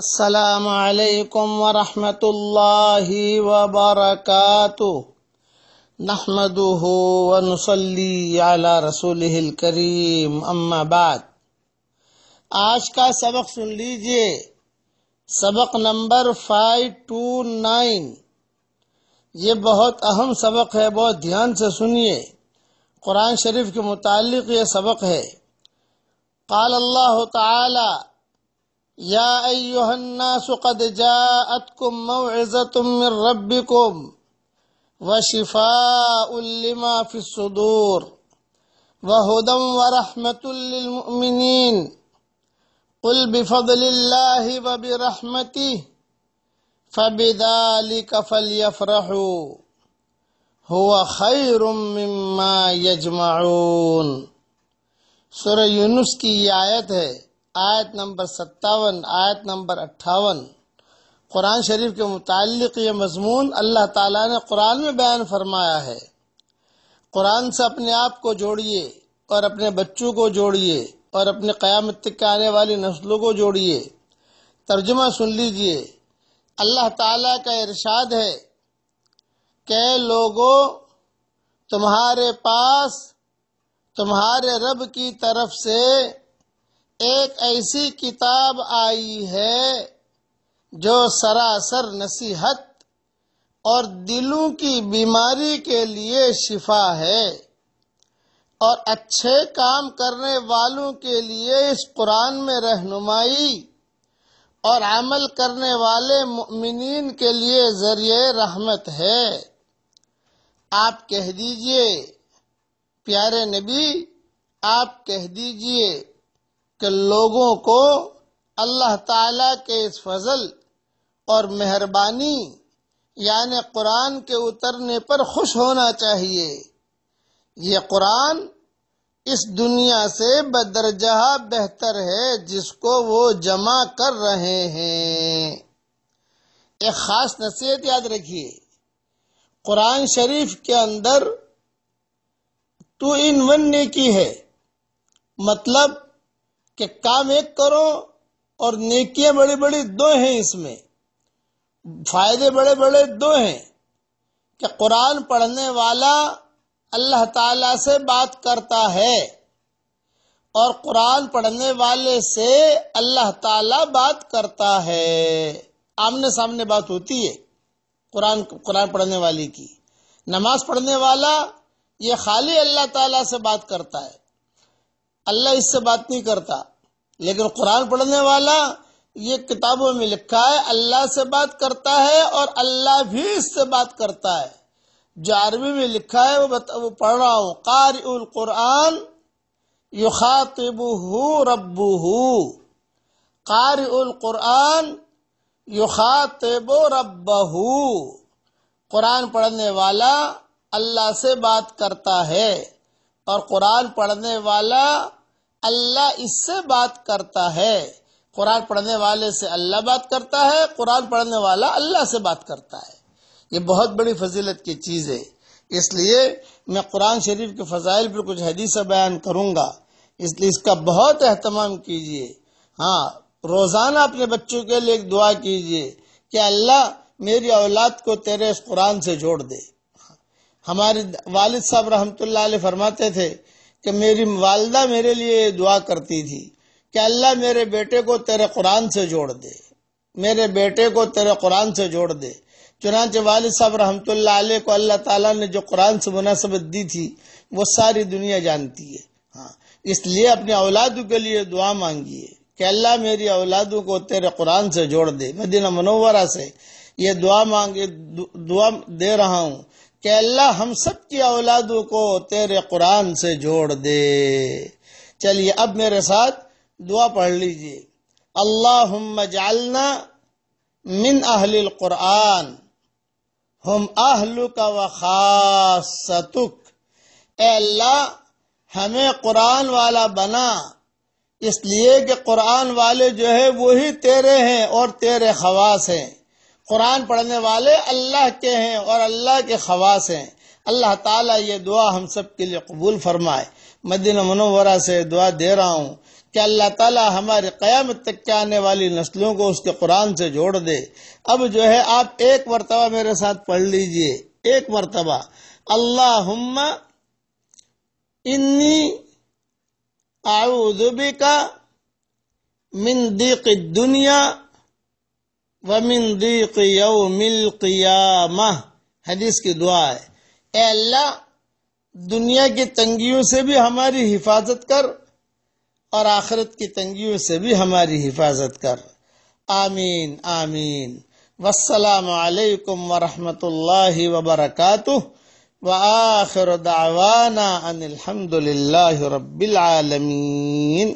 السلام علیکم ورحمۃ اللہ وبرکاتہ نحمده ونصلي على رسوله الكريم اما بعد آج کا سبق سن لیجئے سبق نمبر 529 یہ بہت اہم سبق ہے بہت دھیان سے سنیے قرآن شریف کے متعلق یہ سبق ہے قال اللہ تعالی الناس قد من وشفاء لما کم الصدور شفا فدور و قل بفضل کل بدل وبی رحمتی فب علی کفل یفر سورہ یونس کی یہ آیت ہے آیت نمبر ستاون آیت نمبر اٹھاون قرآن شریف کے متعلق یہ مضمون اللہ تعالیٰ نے قرآن میں بیان فرمایا ہے قرآن سے اپنے آپ کو جوڑیے اور اپنے بچوں کو جوڑیے اور اپنے قیامت تک آنے والی نسلوں کو جوڑیے ترجمہ سن لیجئے اللہ تعالیٰ کا ارشاد ہے کہ لوگوں تمہارے پاس تمہارے رب کی طرف سے ایک ایسی کتاب آئی ہے جو سراسر نصیحت اور دلوں کی بیماری کے لیے شفا ہے اور اچھے کام کرنے والوں کے لیے اس قرآن میں رہنمائی اور عمل کرنے والے مؤمنین کے لیے ذریعہ رحمت ہے آپ کہہ دیجئے پیارے نبی آپ کہہ دیجئے کہ لوگوں کو اللہ تعالی کے اس فضل اور مہربانی یعنی قرآن کے اترنے پر خوش ہونا چاہیے یہ قرآن اس دنیا سے بدرجہ بہتر ہے جس کو وہ جمع کر رہے ہیں ایک خاص نصیحت یاد رکھیے قرآن شریف کے اندر ٹو ان ون نے کی ہے مطلب کہ کام ایک کرو اور نیکیاں بڑی بڑی دو ہیں اس میں فائدے بڑے بڑے دو ہیں کہ قرآن پڑھنے والا اللہ تعالی سے بات کرتا ہے اور قرآن پڑھنے والے سے اللہ تعالی بات کرتا ہے آمنے سامنے بات ہوتی ہے قرآن قرآن پڑھنے والے کی نماز پڑھنے والا یہ خالی اللہ تعالی سے بات کرتا ہے اللہ اس سے بات نہیں کرتا لیکن قرآن پڑھنے والا یہ کتابوں میں لکھا ہے اللہ سے بات کرتا ہے اور اللہ بھی اس سے بات کرتا ہے جو عربی میں لکھا ہے وہ پڑھ رہا ہوں قاری القرآن یوخا تب ہو رب قاری القرآن یخاطب تیب رب قرآن پڑھنے والا اللہ سے بات کرتا ہے اور قرآن پڑھنے والا اللہ اس سے بات کرتا ہے قرآن پڑھنے والے سے اللہ بات کرتا ہے قرآن پڑھنے والا اللہ سے بات کرتا ہے یہ بہت بڑی فضیلت کی چیز ہے اس لیے میں قرآن شریف کے فضائل پر کچھ حدیث کروں گا اس لیے اس کا بہت اہتمام کیجیے ہاں روزانہ اپنے بچوں کے لیے ایک دعا کیجیے کہ اللہ میری اولاد کو تیرے اس قرآن سے جوڑ دے ہمارے والد صاحب رحمت اللہ علیہ فرماتے تھے کہ میری والدہ میرے لیے دعا کرتی تھی کہ اللہ میرے بیٹے کو تیرے قرآن سے جوڑ دے میرے بیٹے کو تیرے قرآن سے جوڑ دے چنانچہ والد صاحب اللہ علیہ کو اللہ تعالیٰ نے جو قرآن سے مناسبت دی تھی وہ ساری دنیا جانتی ہے ہاں، اس لیے اپنے اولادوں کے لیے دعا مانگیے کہ اللہ میری اولادوں کو تیرے قرآن سے جوڑ دے مدینہ منورہ سے یہ دعا مانگے دعا دے رہا ہوں کہ اللہ ہم سب کی اولادوں کو تیرے قرآن سے جوڑ دے چلیے اب میرے ساتھ دعا پڑھ لیجیے اللہ من اہل القرآن ہم اہل کا و خاص اے اللہ ہمیں قرآن والا بنا اس لیے کہ قرآن والے جو ہے وہی تیرے ہیں اور تیرے خواص ہیں قرآن پڑھنے والے اللہ کے ہیں اور اللہ کے خواص ہیں اللہ تعالیٰ یہ دعا ہم سب کے لیے قبول فرمائے مدینہ منورہ سے دعا دے رہا ہوں کہ اللہ تعالیٰ ہماری قیامت تک کے آنے والی نسلوں کو اس کے قرآن سے جوڑ دے اب جو ہے آپ ایک مرتبہ میرے ساتھ پڑھ لیجئے ایک مرتبہ اللہ دیق الدنیا حدیث کی دعا ہے اے اللہ دنیا کی تنگیوں سے بھی ہماری حفاظت کر اور آخرت کی تنگیوں سے بھی ہماری حفاظت کر آمین آمین والسلام علیکم ورحمت اللہ وبرکاتہ وآخر دعوانا ان الحمدللہ رب العالمین